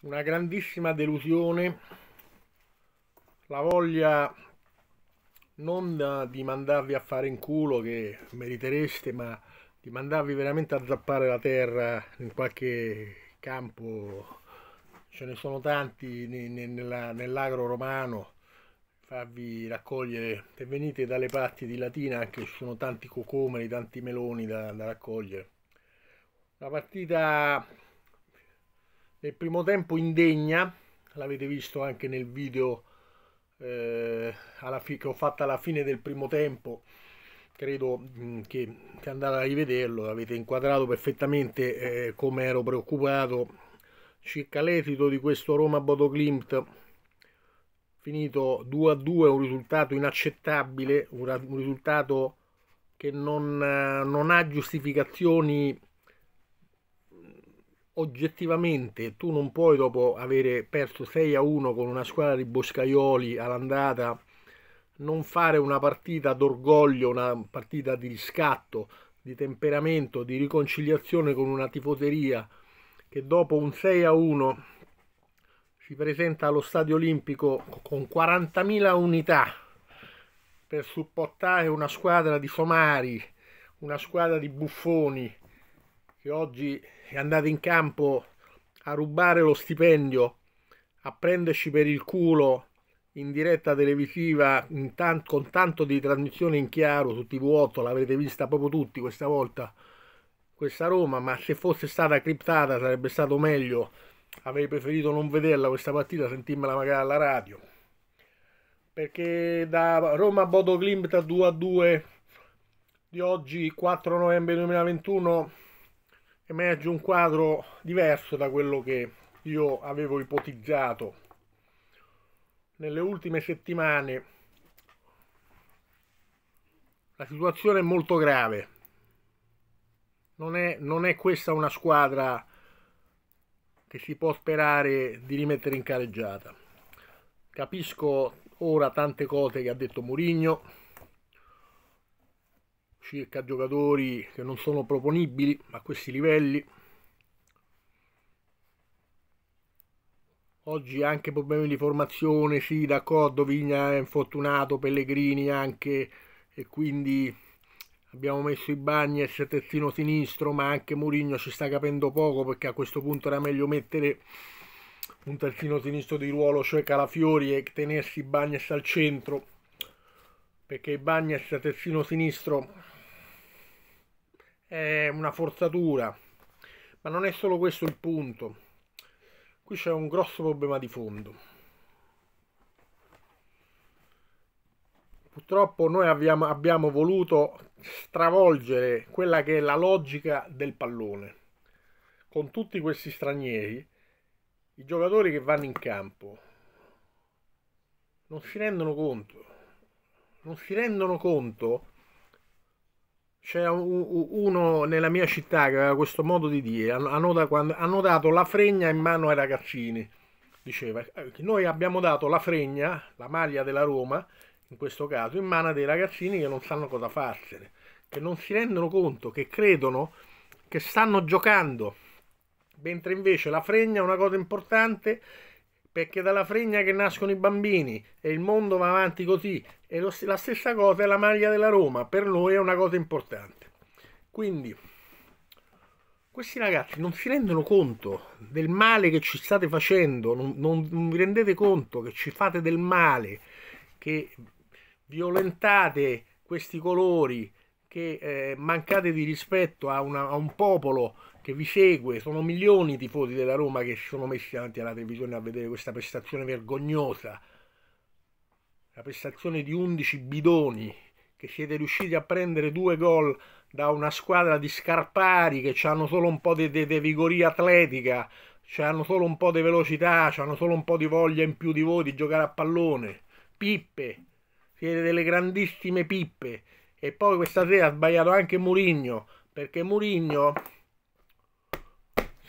una grandissima delusione, la voglia non di mandarvi a fare in culo che meritereste, ma di mandarvi veramente a zappare la terra in qualche campo, ce ne sono tanti nell'agro romano, farvi raccogliere, se venite dalle parti di Latina anche ci sono tanti cocomeri, tanti meloni da, da raccogliere. La partita nel primo tempo indegna, l'avete visto anche nel video eh, che ho fatto alla fine del primo tempo, credo mh, mm, che se andate a rivederlo avete inquadrato perfettamente eh, come ero preoccupato circa l'esito di questo Roma-Bodo finito 2 a 2 un risultato inaccettabile un, risultato che non, non ha giustificazioni oggettivamente tu non puoi dopo avere perso 6 a 1 con una squadra di boscaioli all'andata non fare una partita d'orgoglio, una partita di riscatto, di temperamento, di riconciliazione con una tifoseria che dopo un 6 a 1 si presenta allo stadio olimpico con 40.000 unità per supportare una squadra di somari, una squadra di buffoni, che oggi è andato in campo a rubare lo stipendio, a prenderci per il culo in diretta televisiva in tan con tanto di trasmissione in chiaro tutti TV8, l'avrete vista proprio tutti questa volta, questa Roma, ma se fosse stata criptata sarebbe stato meglio, avrei preferito non vederla questa partita, sentirmela magari alla radio. Perché da Roma Bodo Klimt a 2 a 2 di oggi 4 novembre 2021 emerge un quadro diverso da quello che io avevo ipotizzato. Nelle ultime settimane la situazione è molto grave. Non è, non è questa una squadra che si può sperare di rimettere in careggiata. Capisco ora tante cose che ha detto Mourinho, circa giocatori che non sono proponibili a questi livelli. Oggi anche problemi di formazione, sì, d'accordo, Vigna è infortunato, Pellegrini anche, e quindi abbiamo messo i Bagnets e terzino sinistro, ma anche Mourinho ci sta capendo poco perché a questo punto era meglio mettere un terzino sinistro di ruolo, cioè Calafiori, e tenersi i Bagnets al centro perché i Bagnes terzino sinistro è una forzatura, ma non è solo questo il punto. Qui c'è un grosso problema di fondo. Purtroppo noi abbiamo, abbiamo voluto stravolgere quella che è la logica del pallone. Con tutti questi stranieri, i giocatori che vanno in campo non si rendono conto non si rendono conto c'era uno nella mia città che aveva questo modo di dire, hanno dato la fregna in mano ai ragazzini. Diceva, eh, noi abbiamo dato la fregna, la maglia della Roma, in questo caso, in mano dei ragazzini che non sanno cosa farsene, che non si rendono conto, che credono che stanno giocando, mentre invece la fregna è una cosa importante perché dalla fregna che nascono i bambini e il mondo va avanti così e lo, la stessa cosa è la maglia della Roma, per noi è una cosa importante. Quindi questi ragazzi non si rendono conto del male che ci state facendo, non, non, non vi rendete conto che ci fate del male, che violentate questi colori, che eh, mancate di rispetto a, una, a un popolo che vi segue, sono milioni di tifosi della Roma che si sono messi davanti alla televisione a vedere questa prestazione vergognosa, la prestazione di 11 bidoni che siete riusciti a prendere due gol da una squadra di scarpari che hanno solo un po' di, di, di vigoria atletica, hanno solo un po' di velocità, hanno solo un po' di voglia in più di voi di giocare a pallone. Pippe, siete delle grandissime pippe. E poi questa sera ha sbagliato anche Murigno, perché Murigno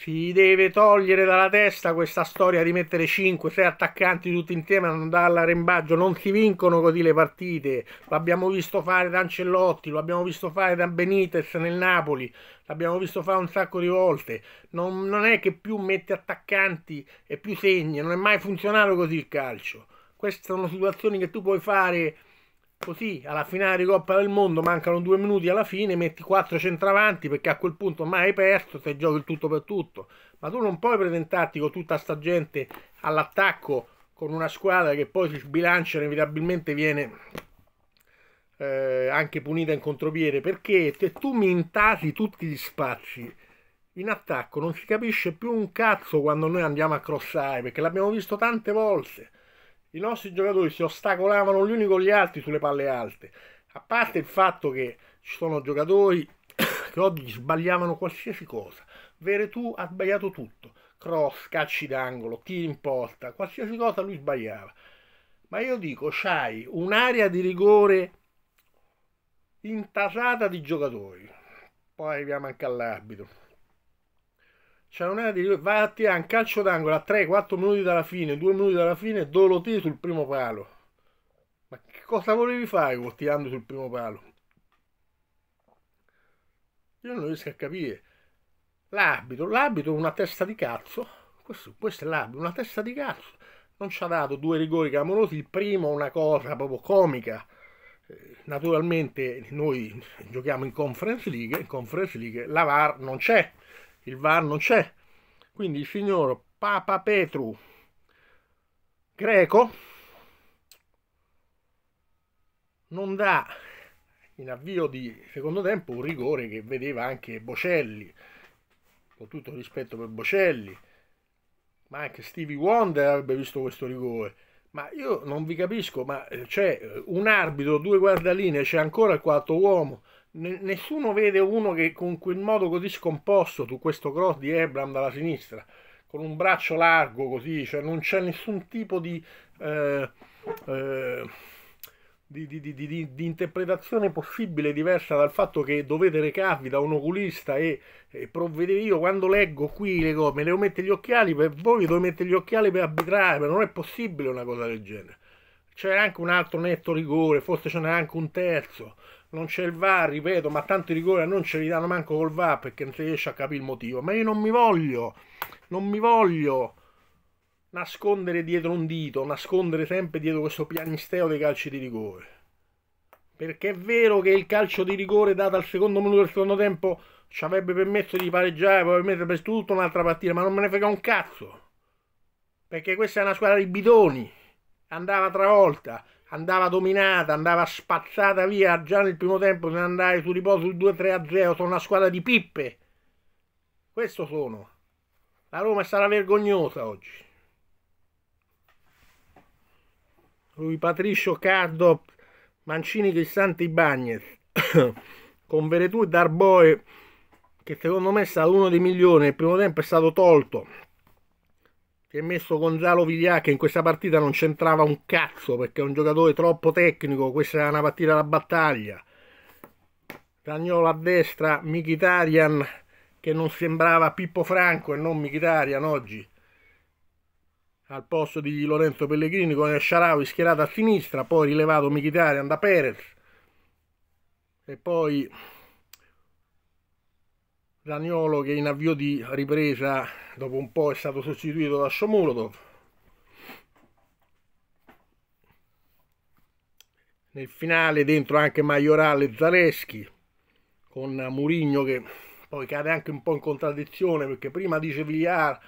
si deve togliere dalla testa questa storia di mettere 5-6 attaccanti tutti insieme a non all'arembaggio, non si vincono così le partite, l'abbiamo visto fare da Ancellotti, l'abbiamo visto fare da Benitez nel Napoli, l'abbiamo visto fare un sacco di volte, non, non è che più mette attaccanti e più segna, non è mai funzionato così il calcio, queste sono situazioni che tu puoi fare Così alla finale di Coppa del Mondo mancano due minuti alla fine, metti quattro centravanti perché a quel punto mai hai perso se giochi il tutto per tutto. Ma tu non puoi presentarti con tutta sta gente all'attacco con una squadra che poi si sbilancia e inevitabilmente viene eh, anche punita in contropiede perché se tu mi intasi tutti gli spazi in attacco non si capisce più un cazzo quando noi andiamo a crossare perché l'abbiamo visto tante volte i nostri giocatori si ostacolavano gli uni con gli altri sulle palle alte. A parte il fatto che ci sono giocatori che oggi sbagliavano qualsiasi cosa. Veretù ha sbagliato tutto. Cross, calci d'angolo, tiri in porta, qualsiasi cosa lui sbagliava. Ma io dico, c'hai un'area di rigore intasata di giocatori. Poi arriviamo anche all'arbitro c'è una di Ciaonati va a tirare un calcio d'angolo a 3-4 minuti dalla fine, 2 minuti dalla fine, Dolotie sul primo palo. Ma che cosa volevi fare con tirando sul primo palo? Io non riesco a capire. L'arbitro, l'arbitro una testa di cazzo. Questo, questo è l'arbitro, una testa di cazzo. Non ci ha dato due rigori clamorosi, il primo una cosa proprio comica. Eh, naturalmente noi giochiamo in Conference League, in Conference League la VAR non c'è il VAR non c'è. Quindi il signor Papa Petru greco non dà in avvio di secondo tempo un rigore che vedeva anche Bocelli, con tutto rispetto per Bocelli, ma anche Stevie Wonder avrebbe visto questo rigore. Ma io non vi capisco, ma eh, c'è eh, un arbitro, due guardaline, c'è ancora il quarto uomo. Nessuno vede uno che con quel modo così scomposto su questo cross di Ebram dalla sinistra, con un braccio largo così, cioè non c'è nessun tipo di... Eh, eh, di, di, di, di, interpretazione possibile diversa dal fatto che dovete recarvi da un oculista e, e provvedere io quando leggo qui le cose, me devo mettere gli occhiali per voi, devo mettere gli occhiali per arbitrare, ma non è possibile una cosa del genere. C'è anche un altro netto rigore, forse ce n'è anche un terzo, non c'è il VAR, ripeto, ma tanti rigori non ce li danno manco col VAR perché non si riesce a capire il motivo. Ma io non mi voglio, non mi voglio nascondere dietro un dito, nascondere sempre dietro questo pianisteo dei calci di rigore. Perché è vero che il calcio di rigore dato al secondo minuto del secondo tempo ci avrebbe permesso di pareggiare, probabilmente per tutta un'altra partita, ma non me ne frega un cazzo. Perché questa è una squadra di bidoni. Andava travolta, andava dominata, andava spazzata via già nel primo tempo, se ne andai su riposo sul 2-3-0, sono una squadra di pippe. Questo sono. La Roma sarà vergognosa oggi. Rui Patricio Cardo, Mancini, Cristante, Ibagnez, con Veretù e Darboe, che secondo me è stato uno dei migliori, il primo tempo è stato tolto, si è messo Gonzalo Viglià che in questa partita non c'entrava un cazzo perché è un giocatore troppo tecnico, questa è una partita da battaglia. Ragnolo a destra, Mkhitaryan che non sembrava Pippo Franco e non Mkhitaryan oggi al posto di Lorenzo Pellegrini con Sharawi schierato a sinistra, poi rilevato Mkhitaryan da Perez e poi Raniolo che in avvio di ripresa dopo un po' è stato sostituito da Shomurotov. Nel finale dentro anche Maiorale e Zaleschi con Murigno che poi cade anche un po' in contraddizione perché prima dice Villar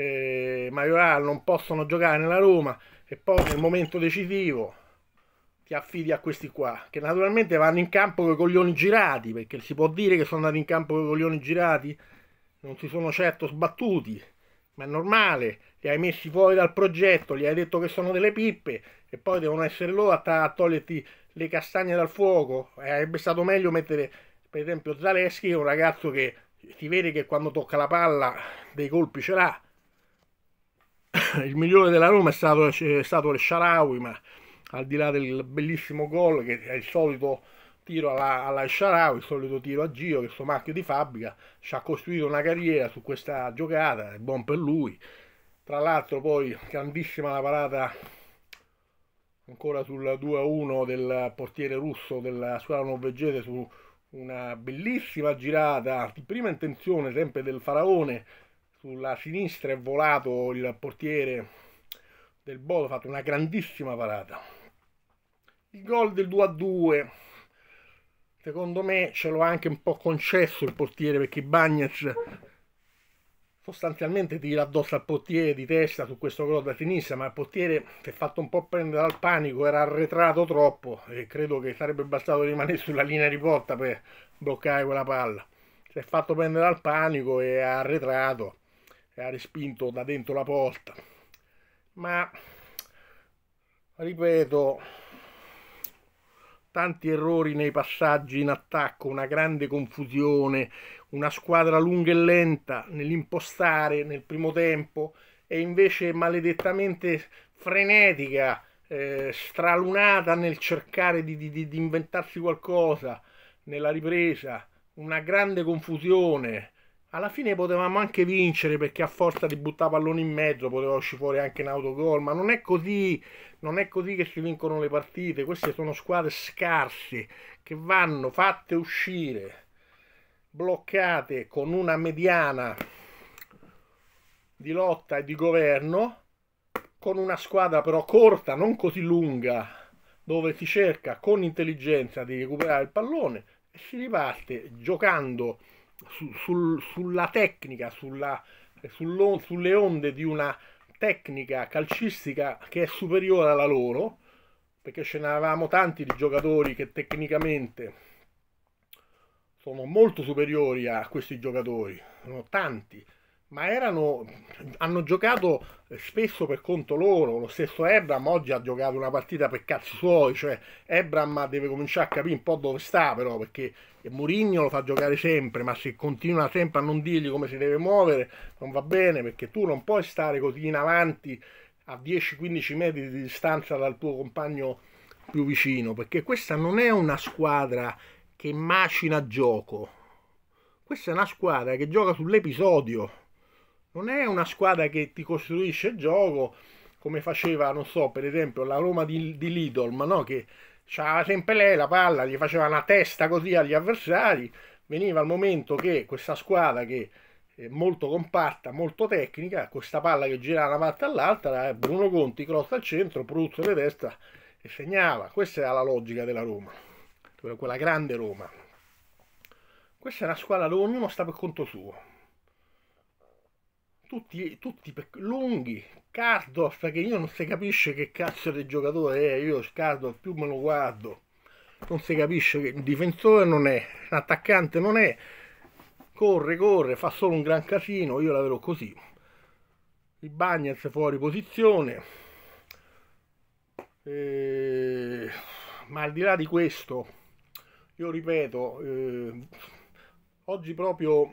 eh, Maioral non possono giocare nella Roma e poi nel momento decisivo ti affidi a questi qua, che naturalmente vanno in campo con i coglioni girati, perché si può dire che sono andati in campo con i coglioni girati, non si sono certo sbattuti, ma è normale, li hai messi fuori dal progetto, gli hai detto che sono delle pippe e poi devono essere loro a, a toglierti le castagne dal fuoco, eh, sarebbe stato meglio mettere per esempio Zaleschi, un ragazzo che si vede che quando tocca la palla dei colpi ce l'ha, il migliore della Roma è stato, è stato Sharawi, ma al di là del bellissimo gol che è il solito tiro alla, alla Sharawi, il solito tiro a giro, questo marchio di fabbrica ci ha costruito una carriera su questa giocata, è buon per lui. Tra l'altro poi grandissima la parata ancora sul 2-1 del portiere russo della squadra norvegese su una bellissima girata di prima intenzione sempre del Faraone sulla sinistra è volato il portiere del Bodo, ha fatto una grandissima parata. Il gol del 2 a 2, secondo me ce l'ho anche un po' concesso il portiere perché Bagnez sostanzialmente tira addosso al portiere di testa su questo gol da sinistra, ma il portiere si è fatto un po' prendere dal panico, era arretrato troppo e credo che sarebbe bastato rimanere sulla linea di porta per bloccare quella palla. Si è fatto prendere dal panico e ha arretrato e ha respinto da dentro la porta. Ma, ripeto, tanti errori nei passaggi in attacco, una grande confusione, una squadra lunga e lenta nell'impostare nel primo tempo e invece maledettamente frenetica, eh, stralunata nel cercare di, di, di, inventarsi qualcosa nella ripresa, una grande confusione, alla fine potevamo anche vincere perché a forza di buttare pallone in mezzo poteva uscire fuori anche in autogol, ma non è così, non è così che si vincono le partite, queste sono squadre scarse che vanno fatte uscire, bloccate con una mediana di lotta e di governo, con una squadra però corta, non così lunga, dove si cerca con intelligenza di recuperare il pallone e si riparte giocando sul, sulla tecnica, sulla, sull sulle onde di una tecnica calcistica che è superiore alla loro, perché ce n'avevamo tanti di giocatori che tecnicamente sono molto superiori a questi giocatori, sono tanti, ma erano, hanno giocato spesso per conto loro. Lo stesso Ebram oggi ha giocato una partita per cazzi suoi, cioè Ebram deve cominciare a capire un po' dove sta però, perché e Murigno lo fa giocare sempre, ma se continua sempre a non dirgli come si deve muovere, non va bene perché tu non puoi stare così in avanti a 10-15 metri di distanza dal tuo compagno più vicino, perché questa non è una squadra che macina gioco, questa è una squadra che gioca sull'episodio, non è una squadra che ti costruisce gioco come faceva, non so, per esempio la Roma di, di Lidl, ma no, che c'era sempre lei la palla, gli faceva una testa così agli avversari, veniva il momento che questa squadra che è molto compatta, molto tecnica, questa palla che girava da una parte all'altra, eh, Bruno Conti cross al centro, Pruzzo di testa e segnava. Questa era la logica della Roma, quella grande Roma. Questa è una squadra dove ognuno sta per conto suo. Tutti, tutti lunghi, Cardos che io non si capisce che cazzo di giocatore è, io Cardos più me lo guardo, non si capisce che il difensore non è, l'attaccante non è, corre, corre, fa solo un gran casino, io la vedo così. Il Bagnets fuori posizione. E... Ma al di là di questo, io ripeto, eh, oggi proprio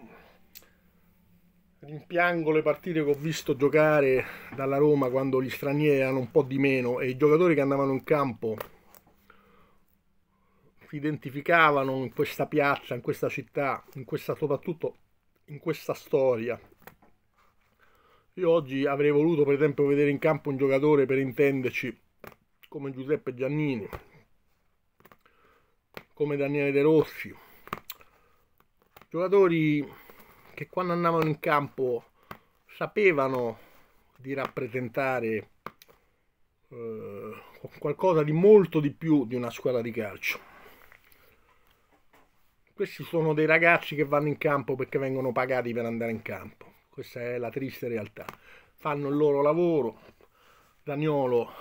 Rimpiango le partite che ho visto giocare dalla Roma quando gli stranieri erano un po' di meno e i giocatori che andavano in campo si identificavano in questa piazza, in questa città, in questa, soprattutto in questa storia. Io oggi avrei voluto per esempio vedere in campo un giocatore per intenderci come Giuseppe Giannini, come Daniele De Rossi, giocatori che quando andavano in campo sapevano di rappresentare eh, qualcosa di molto di più di una squadra di calcio. Questi sono dei ragazzi che vanno in campo perché vengono pagati per andare in campo. Questa è la triste realtà. Fanno il loro lavoro. Daniolo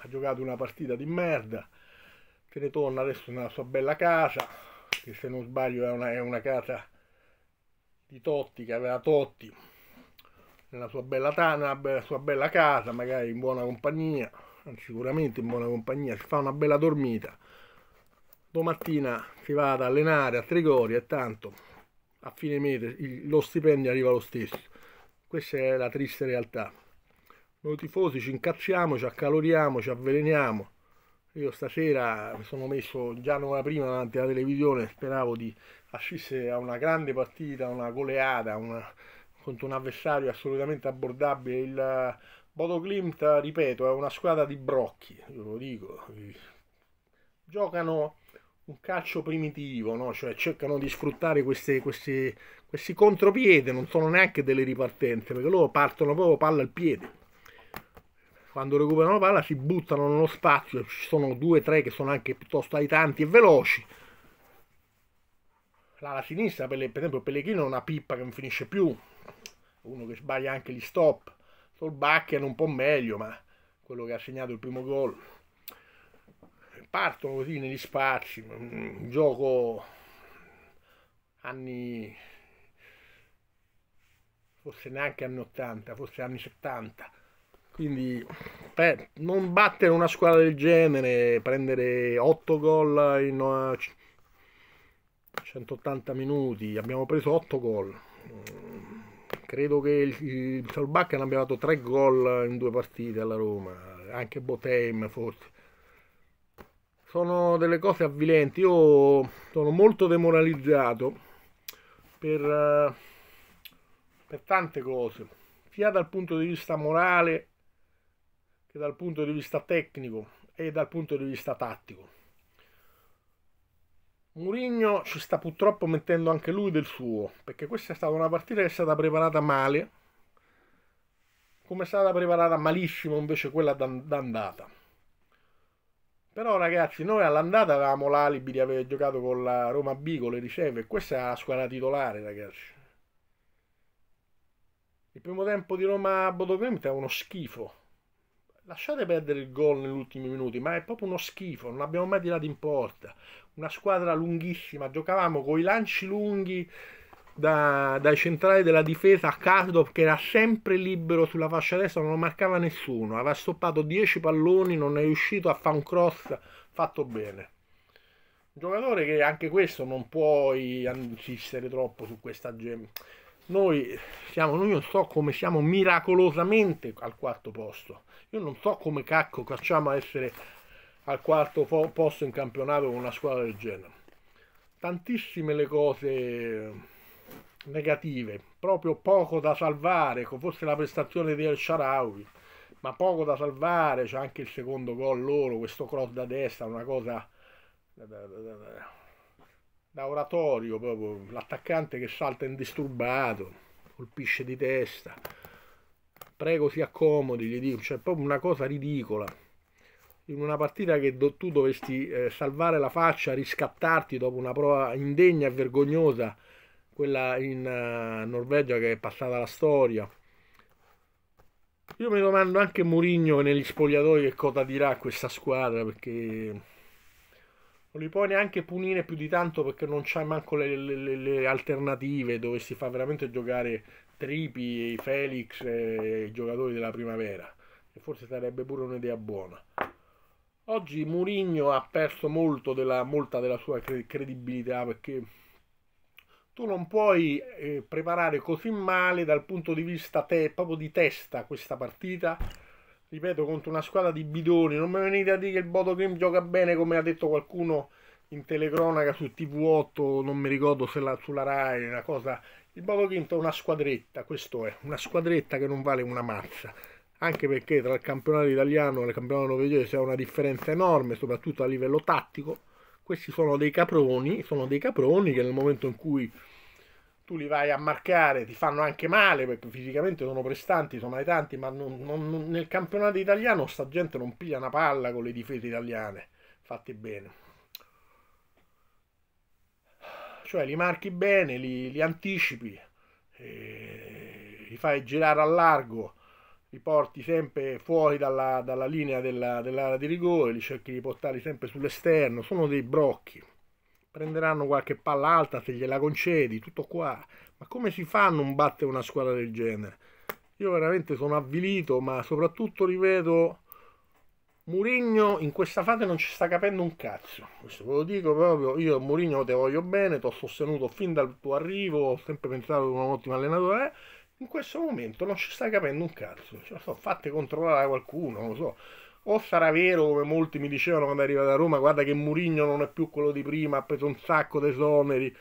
ha giocato una partita di merda. Se ne torna adesso nella sua bella casa, che se non sbaglio è una, è una casa di Totti, che aveva Totti nella sua bella tana, nella sua bella casa, magari in buona compagnia, sicuramente in buona compagnia, si fa una bella dormita. Domattina si va ad allenare a Trigoria e tanto a fine mese lo stipendio arriva lo stesso. Questa è la triste realtà. Noi tifosi ci incazziamo, ci accaloriamo, ci avveleniamo. Io stasera mi sono messo già un'ora prima davanti alla televisione, speravo di assiste a una grande partita, una goleada una, contro un avversario assolutamente abbordabile. Il eh, Bodo Klimt, ripeto, è una squadra di brocchi, lo dico. Giocano un calcio primitivo, no? cioè cercano di sfruttare queste, queste, questi contropiede, non sono neanche delle ripartenze, perché loro partono proprio palla al piede. Quando recuperano la palla si buttano nello spazio, ci sono due o tre che sono anche piuttosto ai tanti e veloci, l'ala sinistra, per, esempio Pellegrino è una pippa che non finisce più, uno che sbaglia anche gli stop, Solbakken un po' meglio, ma quello che ha segnato il primo gol. Partono così negli spazi, un gioco anni, forse neanche anni 80, forse anni 70. Quindi beh, non battere una squadra del genere, prendere 8 gol in eh, 180 minuti, abbiamo preso 8 gol. Mm, credo che il, il abbia dato 3 gol in due partite alla Roma, anche Botem forse. Sono delle cose avvilenti, io sono molto demoralizzato per, eh, per tante cose, sia dal punto di vista morale che dal punto di vista tecnico e dal punto di vista tattico. Mourinho ci sta purtroppo mettendo anche lui del suo, perché questa è stata una partita che è stata preparata male, come è stata preparata malissimo invece quella d'andata. Però ragazzi, noi all'andata avevamo l'alibi di aver giocato con la Roma B, con le riceve, e questa è la squadra titolare ragazzi. Il primo tempo di Roma Bodoclemt è uno schifo. Lasciate perdere il gol negli ultimi minuti, ma è proprio uno schifo, non abbiamo mai tirato in porta una squadra lunghissima, giocavamo con i lanci lunghi da, dai centrali della difesa a Kardov che era sempre libero sulla fascia destra, non lo marcava nessuno, aveva stoppato 10 palloni, non è riuscito a fare un cross fatto bene. Un giocatore che anche questo non puoi insistere troppo su questa gem. Noi, siamo, noi non so come siamo miracolosamente al quarto posto. Io non so come cacco facciamo a essere al quarto posto in campionato con una squadra del genere. Tantissime le cose negative, proprio poco da salvare, ecco, forse la prestazione di El Sharawi, ma poco da salvare, c'è anche il secondo gol loro, questo cross da destra, una cosa eh, da, oratorio proprio, l'attaccante che salta indisturbato, colpisce di testa, prego si accomodi, gli dico, c'è cioè, proprio una cosa ridicola in una partita che do, tu dovresti eh, salvare la faccia, riscattarti dopo una prova indegna e vergognosa, quella in uh, Norvegia che è passata la storia. Io mi domando anche Murigno negli spogliatoi che cosa dirà a questa squadra perché non li puoi neanche punire più di tanto perché non c'hai manco le, le, le, alternative dove si fa veramente giocare Tripi, Felix e i giocatori della primavera. E forse sarebbe pure un'idea buona. Oggi Mourinho ha perso della, molta della sua credibilità perché tu non puoi eh, preparare così male dal punto di vista te, proprio di testa questa partita. Ripeto, contro una squadra di bidoni. Non mi venite a dire che il Bodo Game gioca bene come ha detto qualcuno in telecronaca su TV8, non mi ricordo se la, sulla Rai, una cosa. Il Bodo Game è una squadretta, questo è, una squadretta che non vale una mazza anche perché tra il campionato italiano e il campionato norvegese c'è una differenza enorme, soprattutto a livello tattico. Questi sono dei caproni, sono dei caproni che nel momento in cui tu li vai a marcare ti fanno anche male perché fisicamente sono prestanti, sono ai tanti, ma non, non, nel campionato italiano sta gente non piglia una palla con le difese italiane, fatti bene. Cioè li marchi bene, li, li anticipi, eh, li fai girare a largo li porti sempre fuori dalla, dalla linea dell'area di rigore, li cerchi di portarli sempre sull'esterno, sono dei brocchi, prenderanno qualche palla alta se gliela concedi, tutto qua, ma come si fa a non battere una squadra del genere? Io veramente sono avvilito, ma soprattutto rivedo Murigno in questa fase non ci sta capendo un cazzo. Questo ve lo dico proprio, io Murigno te voglio bene, ti ho sostenuto fin dal tuo arrivo, ho sempre pensato che un ottimo allenatore è in questo momento non ci sta capendo un cazzo. Cioè, so, fate controllare da qualcuno, non lo so. O sarà vero, come molti mi dicevano quando arriva da Roma, guarda che Murigno non è più quello di prima, ha preso un sacco di soneri,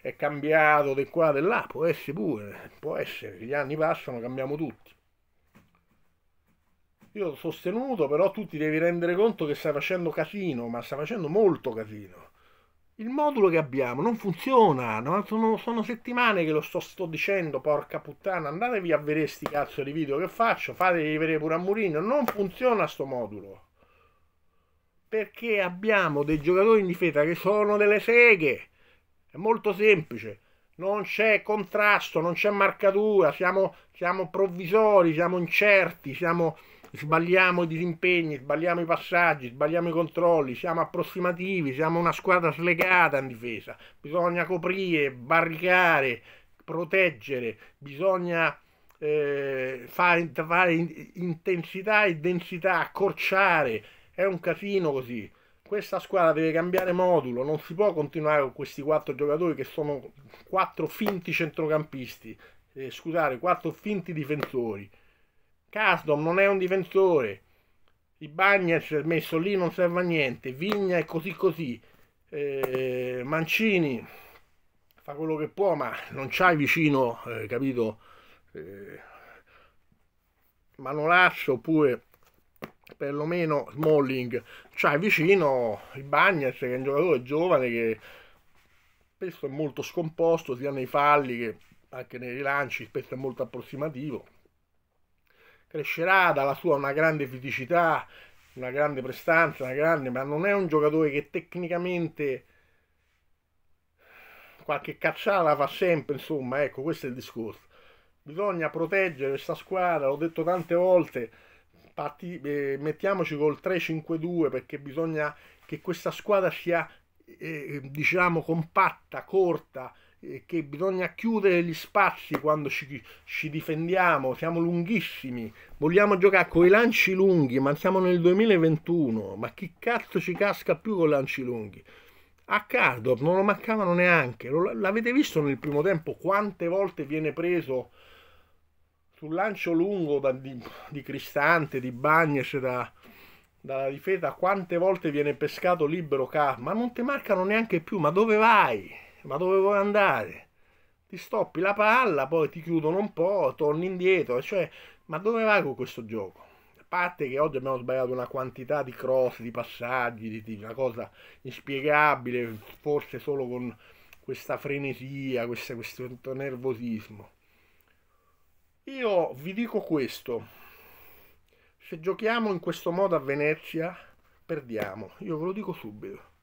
è cambiato di qua di là, può essere pure, può essere, gli anni passano, cambiamo tutti. Io ho sostenuto, però tu ti devi rendere conto che stai facendo casino, ma stai facendo molto casino il modulo che abbiamo non funziona, sono, sono, settimane che lo sto, sto, dicendo, porca puttana, andatevi a vedere sti cazzo di video che faccio, fatevi vedere pure a Murino, non funziona sto modulo. Perché abbiamo dei giocatori in difesa che sono delle seghe, è molto semplice, non c'è contrasto, non c'è marcatura, siamo, siamo provvisori, siamo incerti, siamo sbagliamo i disimpegni, sbagliamo i passaggi, sbagliamo i controlli, siamo approssimativi, siamo una squadra slegata in difesa, bisogna coprire, barricare, proteggere, bisogna eh, fare, fare intensità e densità, accorciare, è un casino così. Questa squadra deve cambiare modulo, non si può continuare con questi quattro giocatori che sono quattro finti centrocampisti, eh, scusate, quattro finti difensori. Casdom non è un difensore. Ibagnes messo lì non serve a niente. Vigna è così così. Eh, Mancini fa quello che può, ma non c'hai vicino, eh, capito? Eh, Manolazzo oppure perlomeno Smalling c'hai vicino Ibagnes che è un giocatore giovane che spesso è molto scomposto sia nei falli che anche nei rilanci spesso è molto approssimativo crescerà, dalla sua una grande fisicità, una grande prestanza, una grande, ma non è un giocatore che tecnicamente qualche cacciata la fa sempre, insomma, ecco, questo è il discorso. Bisogna proteggere questa squadra, l'ho detto tante volte, parti, eh, mettiamoci col 3-5-2 perché bisogna che questa squadra sia, eh, diciamo, compatta, corta, che bisogna chiudere gli spazi quando ci, ci, difendiamo, siamo lunghissimi, vogliamo giocare con i lanci lunghi, ma siamo nel 2021, ma chi cazzo ci casca più con i lanci lunghi? A Cardop non lo mancavano neanche, l'avete visto nel primo tempo quante volte viene preso sul lancio lungo da, di, di, Cristante, di Bagnes, da, dalla difesa, quante volte viene pescato libero K, ma non ti marcano neanche più, ma dove vai? ma dove vuoi andare? Ti stoppi la palla, poi ti chiudono un po', torni indietro, cioè, ma dove vai con questo gioco? A parte che oggi abbiamo sbagliato una quantità di cross, di passaggi, di, di una cosa inspiegabile, forse solo con questa frenesia, questa, questo nervosismo. Io vi dico questo, se giochiamo in questo modo a Venezia, perdiamo, io ve lo dico subito.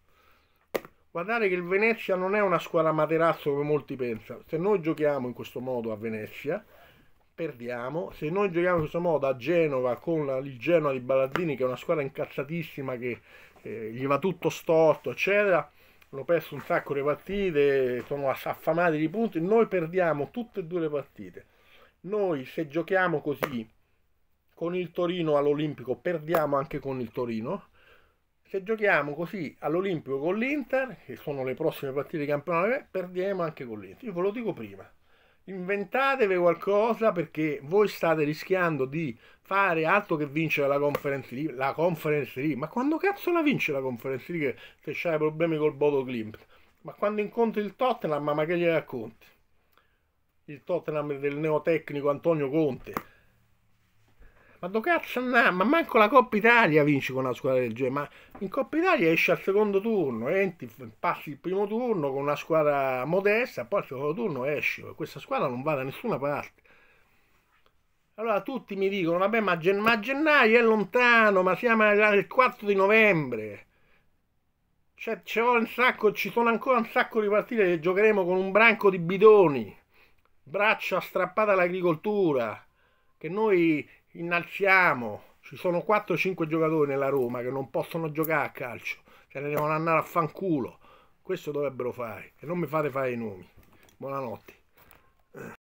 Guardate che il Venezia non è una squadra materazzo come molti pensano. Se noi giochiamo in questo modo a Venezia, perdiamo. Se noi giochiamo in questo modo a Genova con la, il Genoa di Ballazzini, che è una squadra incazzatissima, che eh, gli va tutto storto, eccetera, hanno perso un sacco di partite, sono affamati di punti, noi perdiamo tutte e due le partite. Noi se giochiamo così con il Torino all'Olimpico perdiamo anche con il Torino se giochiamo così all'Olimpico con l'Inter, che sono le prossime partite di campionato, eh, perdiamo anche con l'Inter. Io ve lo dico prima. Inventatevi qualcosa perché voi state rischiando di fare altro che vincere la Conference League. La Conference League. Ma quando cazzo la vince la Conference League se c'hai problemi col Bodo Klimt? Ma quando incontri il Tottenham, ma che gli racconti? Il Tottenham del neotecnico Antonio Conte ma dove cazzo andiamo? ma manco la Coppa Italia vinci con una squadra del genere, ma in Coppa Italia esci al secondo turno, entri, passi il primo turno con una squadra modesta, poi al secondo turno esci, questa squadra non va da nessuna parte. Allora tutti mi dicono, vabbè ma, gen ma gennaio è lontano, ma siamo al 4 di novembre. Cioè, sacco, ci sono ancora un sacco di partite che giocheremo con un branco di bidoni, braccia strappata all'agricoltura, che noi innalziamo. Ci sono 4-5 giocatori nella Roma che non possono giocare a calcio, se ne devono andare a fanculo. Questo dovrebbero fare e non mi fate fare i nomi. Buonanotte.